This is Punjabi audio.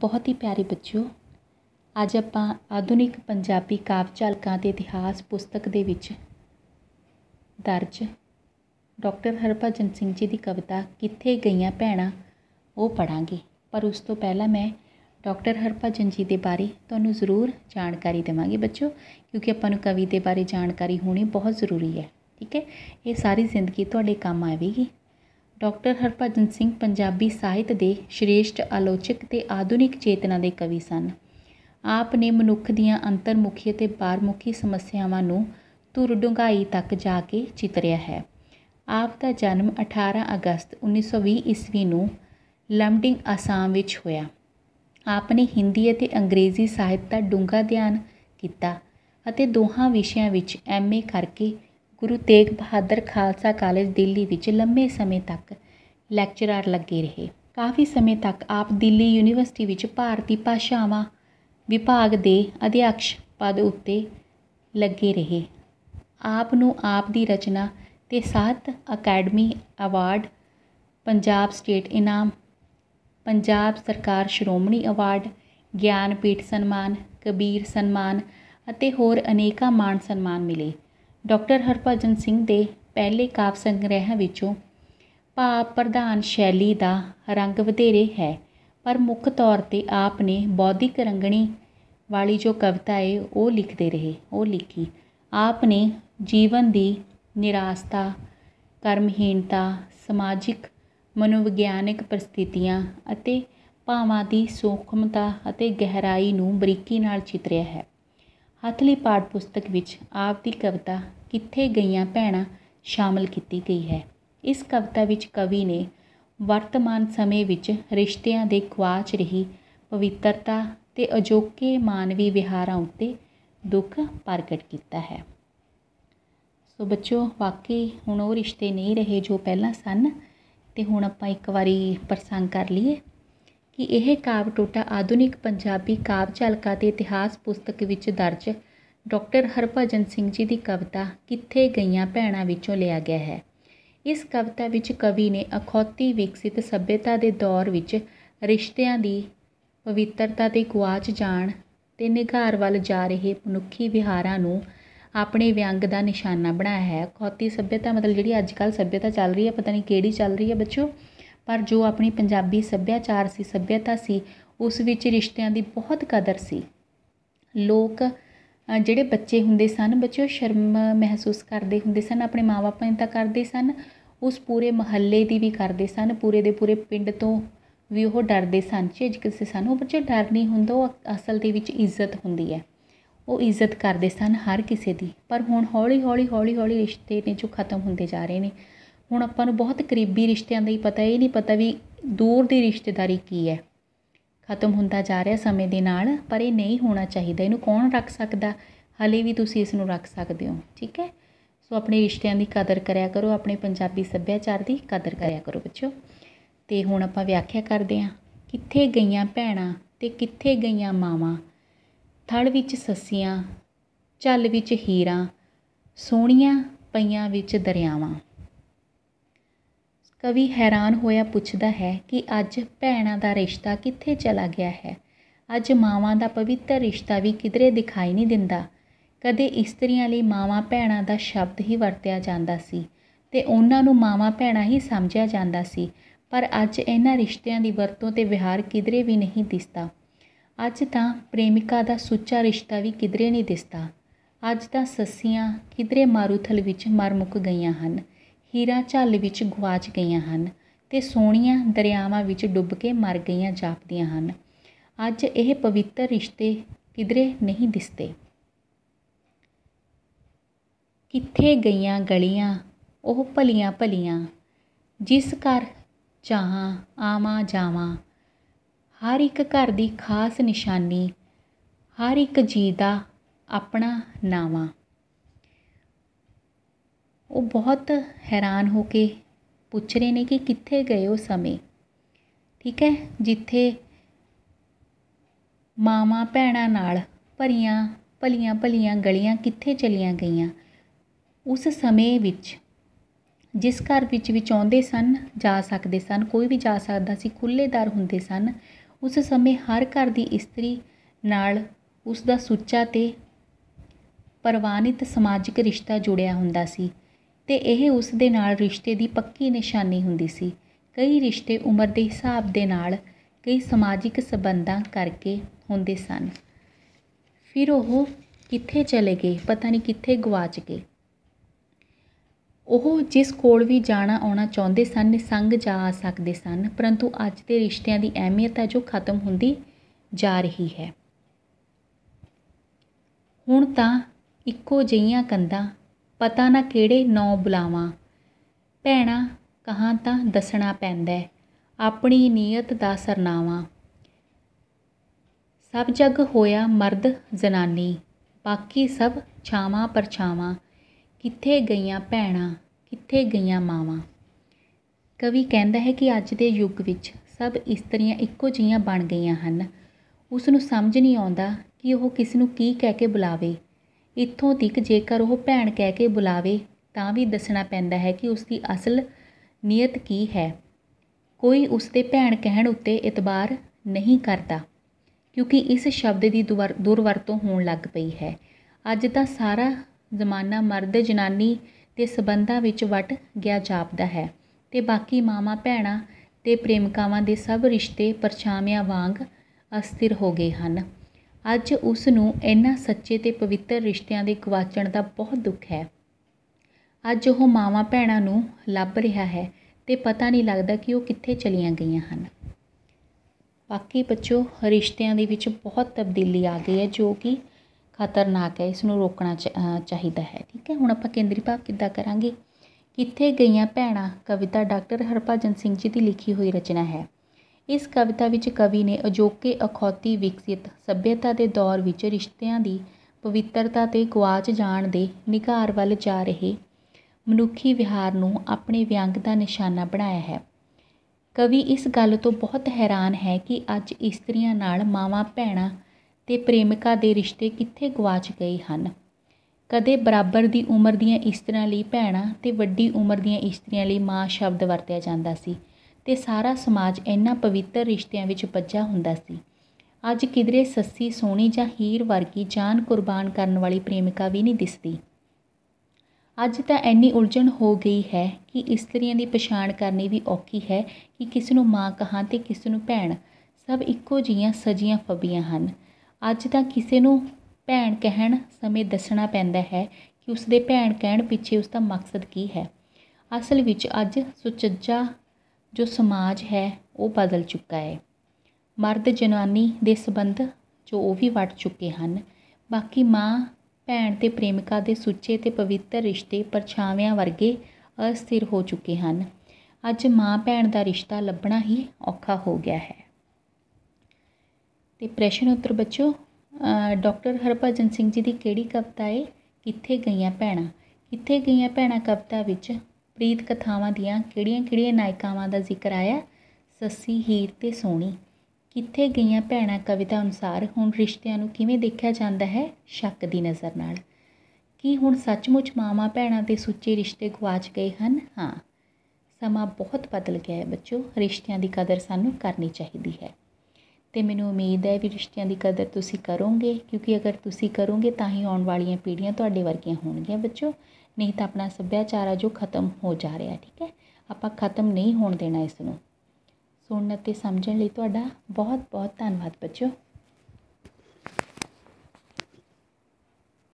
ਬਹੁਤ ਹੀ ਪਿਆਰੇ ਬੱਚਿਓ ਅੱਜ ਆਪਾਂ ਆਧੁਨਿਕ ਪੰਜਾਬੀ ਕਾਵਿ ਝਲਕਾਂ ਦੇ ਇਤਿਹਾਸ ਪੁਸਤਕ ਦੇ ਵਿੱਚ ਦਰਜ ਡਾਕਟਰ ਹਰਪਜਨ ਸਿੰਘ ਜੀ ਦੀ ਕਵਿਤਾ ਕਿੱਥੇ ਗਈਆਂ ਭੈਣਾ ਉਹ ਪੜਾਂਗੇ ਪਰ ਉਸ ਤੋਂ ਪਹਿਲਾਂ ਮੈਂ ਡਾਕਟਰ ਹਰਪਜਨ ਜੀ ਦੇ ਬਾਰੇ ਤੁਹਾਨੂੰ ਜ਼ਰੂਰ ਜਾਣਕਾਰੀ ਦੇਵਾਂਗੇ ਬੱਚਿਓ ਕਿਉਂਕਿ ਆਪਾਂ ਨੂੰ ਕਵੀ ਦੇ ਬਾਰੇ ਜਾਣਕਾਰੀ ਹੋਣੀ ਬਹੁਤ ਜ਼ਰੂਰੀ ਹੈ ਠੀਕ ਹੈ ਇਹ ਸਾਰੀ ਜ਼ਿੰਦਗੀ ਤੁਹਾਡੇ ਕੰਮ ਆਵੇਗੀ ਡਾਕਟਰ ਹਰਪਜਨ ਸਿੰਘ ਪੰਜਾਬੀ ਸਾਹਿਤ ਦੇ ਸ਼੍ਰੇਸ਼ਟ ਆਲੋਚਕ ਤੇ ਆਧੁਨਿਕ ਚੇਤਨਾ ਦੇ ਕਵੀ ਸਨ ਆਪ ਨੇ ਮਨੁੱਖ ਦੀਆਂ ਅੰਤਰਮੁਖੀ ਅਤੇ ਬਾਹਰਮੁਖੀ ਸਮੱਸਿਆਵਾਂ ਨੂੰ ਧੁਰ ਡੁੰਗਾਈ ਤੱਕ ਜਾ ਕੇ ਚਿਤਰਿਆ ਹੈ ਆਪ ਦਾ ਜਨਮ 18 ਅਗਸਤ 1920 ਈਸਵੀ ਨੂੰ ਲੰਡਿੰਗ ਅਸਾਮ ਵਿੱਚ ਹੋਇਆ ਆਪ ਨੇ ਹਿੰਦੀ ਅਤੇ ਅੰਗਰੇਜ਼ੀ ਸਾਹਿਤ ਦਾ ਡੂੰਘਾ ਧਿਆਨ ਕੀਤਾ ਅਤੇ ਦੋਹਾਂ ਵਿਸ਼ਿਆਂ ਵਿੱਚ ਐਮਏ ਕਰਕੇ ਗੁਰੂ ਤੇਗ ਬਹਾਦਰ ਖਾਲਸਾ ਕਾਲਜ ਦਿੱਲੀ ਵਿੱਚ ਲੰਮੇ ਸਮੇਂ ਤੱਕ ਲੈਕਚਰਾਰ ਲੱਗੇ ਰਹੇ ਕਾਫੀ ਸਮੇਂ ਤੱਕ ਆਪ ਦਿੱਲੀ ਯੂਨੀਵਰਸਿਟੀ ਵਿੱਚ ਭਾਰਤੀ ਭਾਸ਼ਾਵਾਂ ਵਿਭਾਗ ਦੇ ਅਧਿਆਕਸ਼ ਪਦ ਉੱਤੇ ਲੱਗੇ ਰਹੇ ਆਪ ਨੂੰ ਆਪ ਦੀ ਰਚਨਾ ਤੇ ਸਾਤ ਅਕੈਡਮੀ ਅਵਾਰਡ ਪੰਜਾਬ ਸਟੇਟ ਇਨਾਮ ਪੰਜਾਬ ਸਰਕਾਰ ਸ਼੍ਰੋਮਣੀ ਅਵਾਰਡ ਗਿਆਨਪੀਠ ਸਨਮਾਨ ਕਬੀਰ ਸਨਮਾਨ ਅਤੇ ਹੋਰ ਅਨੇਕਾਂ ਮਾਨ ਸਨਮਾਨ ਮਿਲੇ ਡਾਕਟਰ ਹਰਭਜਨ ਸਿੰਘ ਦੇ ਪਹਿਲੇ ਕਾਵ ਸੰਗ੍ਰਹਿ ਵਿੱਚੋਂ ਭਾਵ ਪ੍ਰਧਾਨ ਸ਼ੈਲੀ ਦਾ ਰੰਗ ਵਧੇਰੇ ਹੈ ਪਰ ਮੁੱਖ ਤੌਰ 'ਤੇ ਆਪ ਨੇ ਬੌਧਿਕ ਰੰਗਣੀ ਵਾਲੀ ਜੋ ਕਵਿਤਾ ਹੈ ਉਹ ਲਿਖਦੇ ਰਹੇ ਉਹ ਲਿਖੀ ਆਪ ਨੇ ਜੀਵਨ ਦੀ ਨਿਰਾਸਤਾ ਕਰਮਹੀਣਤਾ ਸਮਾਜਿਕ ਮਨੋਵਿਗਿਆਨਿਕ ਪ੍ਰਸਥਿਤੀਆਂ ਅਤੇ ਭਾਵਾਂ ਦੀ ਸੂਖਮਤਾ ਅਤੇ ਗਹਿਰਾਈ ਨੂੰ ਬਰੀਕੀ ਨਾਲ ਚਿਤਰਿਆ ਹੈ ਹੱਥਲੀ ਪਾਠ ਪੁਸਤਕ ਵਿੱਚ ਆਪ ਦੀ ਕਵਿਤਾ ਕਿੱਥੇ ਗਈਆਂ ਭੈਣਾ ਸ਼ਾਮਲ ਕੀਤੀ ਗਈ ਹੈ ਇਸ ਕਵਿਤਾ ਵਿੱਚ ਕਵੀ ਨੇ ਵਰਤਮਾਨ ਸਮੇਂ ਵਿੱਚ ਰਿਸ਼ਤਿਆਂ ਦੇ ਖਵਾਚ ਰਹੀ ਪਵਿੱਤਰਤਾ ਤੇ ਅਜੋਕੇ ਮਾਨਵੀ ਵਿਹਾਰਾਂ ਉੱਤੇ ਦੁੱਖ ਪ੍ਰਗਟ ਕੀਤਾ ਹੈ ਸੋ ਬੱਚਿਓ ਵਾਕਈ ਹੁਣ ਉਹ ਰਿਸ਼ਤੇ ਨਹੀਂ ਰਹੇ ਜੋ ਪਹਿਲਾਂ ਸਨ ਤੇ ਹੁਣ ਆਪਾਂ ਇੱਕ ਵਾਰੀ ਪ੍ਰਸੰਗ ਕਰ ਲਈਏ ਕਿ ਇਹ ਕਾਵਿ ਟੋਟਾ ਆਧੁਨਿਕ ਪੰਜਾਬੀ ਕਾਵਿ ਝਲਕਾ ਦੇ ਇਤਿਹਾਸ ਪੁਸਤਕ ਵਿੱਚ ਦਰਜ ਡਾਕਟਰ ਹਰਭਜਨ ਸਿੰਘ ਜੀ ਦੀ ਕਵਿਤਾ ਕਿੱਥੇ ਗਈਆਂ ਭੈਣਾਂ ਵਿੱਚੋਂ ਲਿਆ ਗਿਆ ਹੈ ਇਸ ਕਵਿਤਾ ਵਿੱਚ ਕਵੀ ਨੇ ਅਖੌਤੀ ਵਿਕਸਿਤ ਸੱਭਿਅਤਾ ਦੇ ਦੌਰ ਵਿੱਚ ਰਿਸ਼ਤਿਆਂ ਦੀ ਪਵਿੱਤਰਤਾ ਦੇ ਗੁਆਚ ਜਾਣ ਤੇ ਨਿਘਾਰ ਵੱਲ ਜਾ ਰਹੇ ਮਨੁੱਖੀ ਵਿਹਾਰਾਂ ਨੂੰ ਆਪਣੇ ਵਿਅੰਗ ਦਾ ਨਿਸ਼ਾਨਾ ਬਣਾਇਆ ਹੈ ਅਖੌਤੀ ਸੱਭਿਅਤਾ ਮਤਲਬ ਜਿਹੜੀ ਅੱਜ ਕੱਲ੍ਹ ਸੱਭਿਅਤਾ ਚੱਲ ਰਹੀ ਹੈ ਪਤਾ ਨਹੀਂ ਕਿਹੜੀ ਚੱਲ ਰਹੀ ਹੈ ਬੱਚੋ ਪਰ ਜੋ ਆਪਣੀ ਪੰਜਾਬੀ ਸੱਭਿਆਚਾਰ ਸੀ ਸੱਭਿਅਤਾ ਸੀ ਉਸ ਵਿੱਚ ਰਿਸ਼ਤਿਆਂ ਦੀ ਬਹੁਤ ਕਦਰ ਸੀ ਲੋਕ ਜਿਹੜੇ ਬੱਚੇ ਹੁੰਦੇ ਸਨ ਬੱਚੇ ਸ਼ਰਮ ਮਹਿਸੂਸ ਕਰਦੇ ਹੁੰਦੇ ਸਨ ਆਪਣੇ ਮਾਪਿਆਂ ਨੂੰ ਤਾਂ ਕਰਦੇ ਸਨ ਉਸ ਪੂਰੇ ਮਹੱਲੇ ਦੀ ਵੀ ਕਰਦੇ ਸਨ ਪੂਰੇ ਦੇ ਪੂਰੇ ਪਿੰਡ ਤੋਂ ਵੀ ਉਹ ਡਰਦੇ ਸਨ ਕਿਸੇ ਸਨ ਉਹ ਬੱਚੇ ਡਰ ਨਹੀਂ ਹੁੰਦਾ ਉਹ ਅਸਲ ਦੇ ਵਿੱਚ ਇੱਜ਼ਤ ਹੁੰਦੀ ਹੈ ਉਹ ਇੱਜ਼ਤ ਕਰਦੇ ਸਨ ਹਰ ਕਿਸੇ ਦੀ ਪਰ ਹੁਣ ਹੌਲੀ ਹੌਲੀ ਹੌਲੀ ਹੌਲੀ ਰਿਸ਼ਤੇ ਨੇ ਜੋ ਖਤਮ ਹੁੰਦੇ ਜਾ ਰਹੇ ਨੇ ਹੁਣ ਆਪਾਂ ਨੂੰ ਬਹੁਤ ਕਰੀਬੀ ਰਿਸ਼ਤਿਆਂ ਦਾ ਹੀ ਪਤਾ ਇਹ ਨਹੀਂ ਪਤਾ ਵੀ ਦੂਰ ਦੀ ਰਿਸ਼ਤੇਦਾਰੀ ਕੀ ਹੈ ਖਤਮ ਹੁੰਦਾ ਜਾ ਰਿਹਾ ਸਮੇਂ ਦੇ ਨਾਲ ਪਰ ਇਹ ਨਹੀਂ ਹੋਣਾ ਚਾਹੀਦਾ ਇਹਨੂੰ ਕੌਣ ਰੱਖ ਸਕਦਾ ਹਲੇ ਵੀ ਤੁਸੀਂ ਇਸ ਨੂੰ ਰੱਖ ਸਕਦੇ ਹੋ ਠੀਕ ਹੈ ਸੋ ਆਪਣੇ ਰਿਸ਼ਤਿਆਂ ਦੀ ਕਦਰ ਕਰਿਆ ਕਰੋ ਆਪਣੇ ਪੰਜਾਬੀ ਸੱਭਿਆਚਾਰ ਦੀ ਕਦਰ ਕਰਿਆ ਕਰੋ ਬੱਚੋ ਤੇ ਹੁਣ ਆਪਾਂ ਵਿਆਖਿਆ ਕਰਦੇ ਹਾਂ ਕਿੱਥੇ ਗਈਆਂ ਭੈਣਾਂ ਤੇ ਕਿੱਥੇ ਗਈਆਂ ਮਾਵਾਂ ਥੜ ਵਿੱਚ ਸੱਸੀਆਂ ਚੱਲ ਵਿੱਚ ਹੀਰਾਂ ਸੋਹਣੀਆਂ ਪਈਆਂ ਵਿੱਚ ਦਰਿਆਵਾਂ ਕਵੀ ਹੈਰਾਨ ਹੋਇਆ ਪੁੱਛਦਾ ਹੈ ਕਿ ਅੱਜ ਭੈਣਾਂ ਦਾ ਰਿਸ਼ਤਾ ਕਿੱਥੇ ਚਲਾ ਗਿਆ ਹੈ ਅੱਜ ਮਾਵਾਂ ਦਾ ਪਵਿੱਤਰ ਰਿਸ਼ਤਾ ਵੀ ਕਿਧਰੇ ਦਿਖਾਈ ਨਹੀਂ ਦਿੰਦਾ ਕਦੇ ਇਸਤਰੀਆਂ ਲਈ ਮਾਵਾਂ ਭੈਣਾਂ ਦਾ ਸ਼ਬਦ ਹੀ ਵਰਤਿਆ ਜਾਂਦਾ ਸੀ ਤੇ ਉਹਨਾਂ ਨੂੰ ਮਾਵਾਂ ਭੈਣਾਂ ਹੀ ਸਮਝਿਆ ਜਾਂਦਾ ਸੀ ਪਰ ਅੱਜ ਇਹਨਾਂ ਰਿਸ਼ਤਿਆਂ ਦੀ ਵਰਤੋਂ ਤੇ ਵਿਹਾਰ ਕਿਧਰੇ ਵੀ ਨਹੀਂ ਦਿਸਦਾ ਅੱਜ ਤਾਂ ਪ੍ਰੇਮਿਕਾ ਦਾ ਸੁੱਚਾ ਰਿਸ਼ਤਾ ਵੀ ਕਿਧਰੇ ਨਹੀਂ ਦਿਸਦਾ ਅੱਜ ਤਾਂ ਸੱਸੀਆਂ ਕਿਧਰੇ ਮਾਰੂਥਲ ਵਿੱਚ ਮੁੱਕ ਗਈਆਂ ਹਨ ਹੀਰਾ ਝੱਲ ਵਿੱਚ ਗਵਾਚ ਗਈਆਂ ਹਨ ਤੇ ਸੋਹਣੀਆਂ ਦਰਿਆਵਾਂ ਵਿੱਚ ਡੁੱਬ ਕੇ ਮਰ ਗਈਆਂ ਜਾਪਦੀਆਂ ਹਨ ਅੱਜ ਇਹ ਪਵਿੱਤਰ ਰਿਸ਼ਤੇ ਕਿਧਰੇ ਨਹੀਂ ਦਿਸਦੇ ਕਿੱਥੇ ਗਈਆਂ ਗਲੀਆਂ ਉਹ ਭਲੀਆਂ ਭਲੀਆਂ ਜਿਸ ਘਰ ਚਾਹਾਂ ਆਵਾਂ ਜਾਵਾਂ ਹਰ ਇੱਕ ਘਰ ਦੀ ਖਾਸ ਨਿਸ਼ਾਨੀ ਹਰ ਇੱਕ ਜੀ ਦਾ ਆਪਣਾ ਨਾਵਾਂ ਉਹ ਬਹੁਤ ਹੈਰਾਨ ਹੋ ਕੇ ਪੁੱਛ ਰਹੇ ਨੇ ਕਿ ਕਿੱਥੇ ਗਏ ਉਹ ਸਮੇਂ ਠੀਕ ਹੈ ਜਿੱਥੇ ਮਾਵਾ ਭੈਣਾ ਨਾਲ ਭਰੀਆਂ ਭਲੀਆਂ ਭਲੀਆਂ ਗਲੀਆਂ ਕਿੱਥੇ ਚਲੀਆਂ ਗਈਆਂ ਉਸ ਸਮੇਂ ਵਿੱਚ ਜਿਸ ਘਰ ਵਿੱਚ ਵੀ ਚਾਹੁੰਦੇ ਸਨ ਜਾ ਸਕਦੇ ਸਨ ਕੋਈ ਵੀ ਜਾ ਸਕਦਾ ਸੀ ਦਰ ਹੁੰਦੇ ਸਨ ਉਸ ਸਮੇਂ ਹਰ ਘਰ ਦੀ ਇਸਤਰੀ ਨਾਲ ਉਸ ਦਾ ਸੁੱਚਾ ਤੇ ਪਰਵਾਨਿਤ ਸਮਾਜਿਕ ਰਿਸ਼ਤਾ ਜੁੜਿਆ ਹੁੰਦਾ ਸੀ ਤੇ ਇਹ ਉਸ ਦੇ ਨਾਲ ਰਿਸ਼ਤੇ ਦੀ ਪੱਕੀ ਨਿਸ਼ਾਨੀ ਹੁੰਦੀ ਸੀ ਕਈ ਰਿਸ਼ਤੇ ਉਮਰ ਦੇ ਹਿਸਾਬ ਦੇ ਨਾਲ ਕਈ ਸਮਾਜਿਕ ਸਬੰਧਾਂ ਕਰਕੇ ਹੁੰਦੇ ਸਨ ਫਿਰ ਉਹ ਕਿੱਥੇ ਚਲੇ ਗਏ ਪਤਾ ਨਹੀਂ ਕਿੱਥੇ ਗਵਾਚ ਗਏ ਉਹ ਜਿਸ ਕੋਲ ਵੀ ਜਾਣਾ ਆਉਣਾ ਚਾਹੁੰਦੇ ਸਨ ਨਿਸੰਗ ਜਾ ਆ ਸਕਦੇ ਸਨ ਪਰੰਤੂ ਅੱਜ ਦੇ ਰਿਸ਼ਤਿਆਂ ਦੀ ਅਹਿਮੀਅਤ ਹੈ ਜੋ ਖਤਮ ਹੁੰਦੀ ਜਾ ਰਹੀ ਹੈ ਹੁਣ ਤਾਂ ਇੱਕੋ ਜਈਆਂ ਕੰਦਾ ਪਤਾ ਨਾ ਕਿਹੜੇ ਨੌ ਬੁਲਾਵਾਂ ਭੈਣਾ ਕਹਾਂ ਤਾਂ ਦੱਸਣਾ ਪੈਂਦਾ ਆਪਣੀ ਨੀਅਤ ਦਾ ਸਰਨਾਵਾ ਸਭ ਜੱਗ ਹੋਇਆ ਮਰਦ ਜ਼ਨਾਨੀ ਬਾਕੀ ਸਭ ਛਾਵਾਂ ਪਰਛਾਵਾਂ ਕਿੱਥੇ ਗਈਆਂ ਭੈਣਾ ਕਿੱਥੇ ਗਈਆਂ ਮਾਵਾਂ ਕਵੀ ਕਹਿੰਦਾ ਹੈ ਕਿ ਅੱਜ ਦੇ ਯੁੱਗ ਵਿੱਚ ਸਭ ਇਸਤਰੀਆਂ ਇੱਕੋ ਜਿਹੀਆਂ ਬਣ ਗਈਆਂ ਹਨ ਉਸ ਨੂੰ ਸਮਝ ਨਹੀਂ ਆਉਂਦਾ ਕਿ ਉਹ ਕਿਸ ਨੂੰ ਕੀ ਕਹਿ ਕੇ ਬੁਲਾਵੇ ਇੱਥੋਂ ਤੱਕ ਜੇਕਰ ਉਹ ਭੈਣ ਕਹਿ ਕੇ ਬੁਲਾਵੇ ਤਾਂ ਵੀ ਦੱਸਣਾ ਪੈਂਦਾ ਹੈ ਕਿ ਉਸ ਦੀ ਅਸਲ ਨੀਅਤ ਕੀ ਹੈ ਕੋਈ ਉਸ ਦੇ ਭੈਣ ਕਹਿਣ ਉੱਤੇ ਇਤਬਾਰ ਨਹੀਂ ਕਰਦਾ ਕਿਉਂਕਿ ਇਸ ਸ਼ਬਦ ਦੀ ਦੁਰਵਰਤੋਂ ਹੋਣ ਲੱਗ ਪਈ ਹੈ ਅੱਜ ਤਾਂ ਸਾਰਾ ਜ਼ਮਾਨਾ ਮਰਦ ਜਨਾਨੀ ਦੇ ਸਬੰਧਾਂ ਵਿੱਚ ਵਟ ਗਿਆ ਜਾਪਦਾ ਹੈ ਤੇ ਬਾਕੀ ਮਾਮਾ ਭੈਣਾ ਤੇ ਪ੍ਰੇਮਕਾਵਾਂ ਦੇ ਸਭ ਰਿਸ਼ਤੇ ਪਰਛਾਵਿਆਂ ਵਾਂਗ ਅਸਥਿਰ ਹੋ ਗਏ ਹਨ ਅੱਜ ਉਸ ਨੂੰ ਇਹਨਾਂ ਸੱਚੇ ਤੇ ਪਵਿੱਤਰ ਰਿਸ਼ਤਿਆਂ ਦੇ ਗਵਾਚਣ ਦਾ ਬਹੁਤ ਦੁੱਖ ਹੈ ਅੱਜ ਉਹ ਮਾਵਾਂ ਭੈਣਾਂ ਨੂੰ ਲੱਭ ਰਿਹਾ ਹੈ ਤੇ ਪਤਾ ਨਹੀਂ ਲੱਗਦਾ ਕਿ ਉਹ ਕਿੱਥੇ ਚਲੀਆਂ ਗਈਆਂ ਹਨ ਬਾਕੀ ਬੱਚੋ ਰਿਸ਼ਤਿਆਂ ਦੇ ਵਿੱਚ ਬਹੁਤ ਤਬਦੀਲੀ ਆ ਗਈ ਹੈ ਜੋ ਕਿ ਖਤਰਨਾਕ ਹੈ ਇਸ ਨੂੰ ਰੋਕਣਾ ਚਾਹੀਦਾ ਹੈ ਠੀਕ ਹੈ ਹੁਣ ਆਪਾਂ ਕੇਂਦਰੀ ਭਾਵ ਕਿੱਦਾਂ ਕਰਾਂਗੇ ਕਿੱਥੇ ਗਈਆਂ ਭੈਣਾਂ ਕਵਿਤਾ ਡਾਕਟਰ ਹਰਪਾਜਨ ਸਿੰਘ ਜੀ ਦੀ ਲਿਖੀ ਹੋਈ ਰਚਨਾ ਹੈ ਇਸ ਕਵਿਤਾ ਵਿੱਚ ਕਵੀ ਨੇ ਅਜੋਕੇ ਅਖੌਤੀ ਵਿਕਸਿਤ ਸੱਭਿਅਤਾ ਦੇ ਦੌਰ ਵਿੱਚ ਰਿਸ਼ਤਿਆਂ ਦੀ ਪਵਿੱਤਰਤਾ ਤੇ ਗਵਾਚ ਜਾਣ ਦੇ ਨਿਘਾਰ ਵੱਲ ਜਾ ਰਹੇ ਮਨੁੱਖੀ ਵਿਹਾਰ ਨੂੰ ਆਪਣੇ ਵਿਅੰਗ ਦਾ ਨਿਸ਼ਾਨਾ ਬਣਾਇਆ ਹੈ ਕਵੀ ਇਸ ਗੱਲ ਤੋਂ ਬਹੁਤ ਹੈਰਾਨ ਹੈ ਕਿ ਅੱਜ ਇਸਤਰੀਆਂ ਨਾਲ ਮਾਵਾਂ ਭੈਣਾਂ ਤੇ ਪ੍ਰੇਮਿਕਾ ਦੇ ਰਿਸ਼ਤੇ ਕਿੱਥੇ ਗਵਾਚ ਗਏ ਹਨ ਕਦੇ ਬਰਾਬਰ ਦੀ ਉਮਰ ਦੀਆਂ ਇਸਤਰੀਆਂ ਲਈ ਭੈਣਾ ਤੇ ਵੱਡੀ ਉਮਰ ਦੀਆਂ ਇਸਤਰੀਆਂ ਲਈ ਮਾਂ ਸ਼ਬਦ ਵਰਤਿਆ ਜਾਂਦਾ ਸੀ ਤੇ ਸਾਰਾ ਸਮਾਜ ਇੰਨਾ ਪਵਿੱਤਰ ਰਿਸ਼ਤਿਆਂ ਵਿੱਚ ਪੱਜਾ ਹੁੰਦਾ ਸੀ ਅੱਜ ਕਿਧਰੇ ਸੱਸੀ ਸੋਹਣੀ ਜਾਂ ਹੀਰ ਵਰਗੀ ਜਾਨ ਕੁਰਬਾਨ ਕਰਨ ਵਾਲੀ ਪ੍ਰੇਮਿਕਾ ਵੀ ਨਹੀਂ ਦਿਸਦੀ ਅੱਜ ਤਾਂ ਐਨੀ ਉਲਝਣ ਹੋ ਗਈ ਹੈ ਕਿ ਇਸਤਰੀਆਂ ਦੀ ਪਛਾਣ ਕਰਨੀ ਵੀ ਔਖੀ ਹੈ ਕਿ ਕਿਸ ਨੂੰ ਮਾਂ ਕਹਾਂ ਤੇ ਕਿਸ ਨੂੰ ਭੈਣ ਸਭ ਇੱਕੋ ਜੀਆਂ ਸਜੀਆਂ ਫਬੀਆਂ ਹਨ ਅੱਜ ਤਾਂ ਕਿਸੇ ਨੂੰ ਭੈਣ ਕਹਿਣ ਸਮੇਂ ਦੱਸਣਾ ਪੈਂਦਾ ਹੈ ਕਿ ਉਸ ਦੇ ਭੈਣ ਕਹਿਣ ਪਿੱਛੇ ਉਸ ਦਾ ਮਕਸਦ ਕੀ ਹੈ ਅਸਲ ਵਿੱਚ ਅੱਜ ਸੁਚੱਜਾ ਜੋ ਸਮਾਜ ਹੈ ਉਹ ਬਦਲ ਚੁੱਕਾ ਹੈ ਮਰਦ ਜਨਾਨੀ ਦੇ ਸਬੰਧ ਜੋ ਉਹ ਵੀ ਵੱਟ ਚੁੱਕੇ ਹਨ ਬਾਕੀ ਮਾਂ ਭੈਣ ਤੇ ਪ੍ਰੇਮਿਕਾ ਦੇ ਸੁੱਚੇ ਤੇ ਪਵਿੱਤਰ ਰਿਸ਼ਤੇ ਪਰਛਾਵਿਆਂ ਵਰਗੇ ਅਸਥਿਰ ਹੋ ਚੁੱਕੇ ਹਨ ਅੱਜ ਮਾਂ ਭੈਣ ਦਾ ਰਿਸ਼ਤਾ ਲੱਭਣਾ ਹੀ ਔਖਾ ਹੋ ਗਿਆ ਹੈ ਤੇ ਪ੍ਰਸ਼ਨ ਉੱਤਰ ਬੱਚੋ ਡਾਕਟਰ ਹਰਭਜਨ ਸਿੰਘ ਜੀ ਦੀ ਕਿਹੜੀ ਕਵਿਤਾ ਹੈ ਕਿੱਥੇ ਗਈਆਂ ਭੈਣਾ ਕਿੱਥੇ ਗਈਆਂ ਭੈਣਾ ਕਵਿਤਾ ਵਿੱਚ ਪ੍ਰੀਤ ਕਥਾਵਾਂ ਦੀਆਂ ਕਿਹੜੀਆਂ-ਕਿਹੜੀਆਂ ਨਾਇਕਾਵਾਂ ਦਾ ਜ਼ਿਕਰ ਆਇਆ ਸੱਸੀ ਹੀਰ ਤੇ ਸੋਣੀ ਕਿੱਥੇ ਗਈਆਂ ਭੈਣਾ ਕਵਿਤਾ ਅਨੁਸਾਰ ਹੁਣ ਰਿਸ਼ਤਿਆਂ ਨੂੰ ਕਿਵੇਂ ਦੇਖਿਆ ਜਾਂਦਾ ਹੈ ਸ਼ੱਕ ਦੀ ਨਜ਼ਰ ਨਾਲ ਕੀ ਹੁਣ ਸੱਚਮੁੱਚ ਮਾਮਾ ਭੈਣਾ ਦੇ ਸੁੱਚੇ ਰਿਸ਼ਤੇ ਗਵਾਚ ਗਏ ਹਨ ਹਾਂ ਸਮਾਂ ਬਹੁਤ ਬਦਲ ਗਿਆ ਹੈ ਬੱਚੋ ਰਿਸ਼ਤਿਆਂ ਦੀ ਕਦਰ ਸਾਨੂੰ ਕਰਨੀ ਚਾਹੀਦੀ ਹੈ ਤੇ ਮੈਨੂੰ ਉਮੀਦ ਹੈ ਵੀ ਰਿਸ਼ਤਿਆਂ ਦੀ ਕਦਰ ਤੁਸੀਂ ਕਰੋਗੇ ਕਿਉਂਕਿ ਅਗਰ ਤੁਸੀਂ ਕਰੋਗੇ ਤਾਂ ਹੀ ਆਉਣ ਵਾਲੀਆਂ ਪੀੜ੍ਹੀਆਂ ਤੁਹਾਡੇ ਵਰਗੀਆਂ ਹੋਣਗੀਆਂ ਬੱਚੋ ਨਹੀਂ ਤਾਂ ਆਪਣਾ ਸੱਭਿਆਚਾਰ ਆ ਜੋ ਖਤਮ ਹੋ ਜਾ ਰਿਹਾ ਠੀਕ ਹੈ ਆਪਾਂ ਖਤਮ ਨਹੀਂ ਹੋਣ ਦੇਣਾ ਇਸ ਨੂੰ ਸੁਣਨ ਅਤੇ ਸਮਝਣ ਲਈ ਤੁਹਾਡਾ ਬਹੁਤ ਬਹੁਤ ਧੰਨਵਾਦ ਬੱਚਿਓ